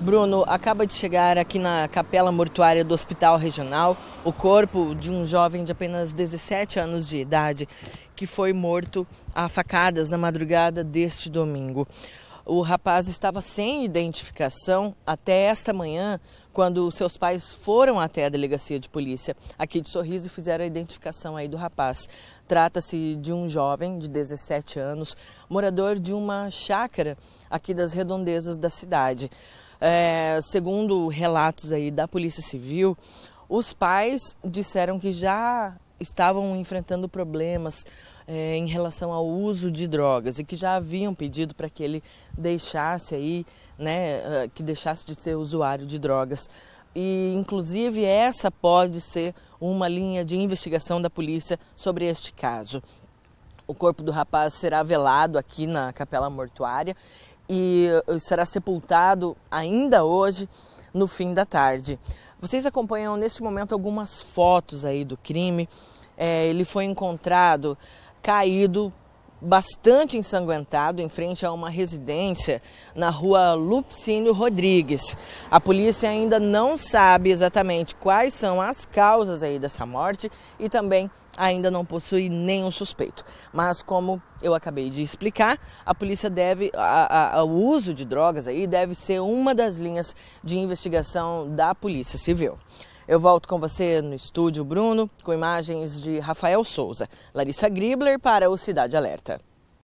Bruno, acaba de chegar aqui na capela mortuária do Hospital Regional o corpo de um jovem de apenas 17 anos de idade que foi morto a facadas na madrugada deste domingo. O rapaz estava sem identificação até esta manhã, quando seus pais foram até a delegacia de polícia aqui de Sorriso e fizeram a identificação aí do rapaz. Trata-se de um jovem de 17 anos, morador de uma chácara aqui das redondezas da cidade. É, segundo relatos aí da Polícia Civil, os pais disseram que já estavam enfrentando problemas é, em relação ao uso de drogas e que já haviam pedido para que ele deixasse aí, né, é, que deixasse de ser usuário de drogas. E inclusive essa pode ser uma linha de investigação da polícia sobre este caso. O corpo do rapaz será velado aqui na capela mortuária e eh, será sepultado ainda hoje no fim da tarde. Vocês acompanham neste momento algumas fotos aí do crime. É, ele foi encontrado caído bastante ensanguentado em frente a uma residência na rua Lupcínio Rodrigues. A polícia ainda não sabe exatamente quais são as causas aí dessa morte e também ainda não possui nenhum suspeito. Mas como eu acabei de explicar, a polícia deve a, a, o uso de drogas aí deve ser uma das linhas de investigação da Polícia Civil. Eu volto com você no estúdio Bruno, com imagens de Rafael Souza, Larissa Gribler para o Cidade Alerta.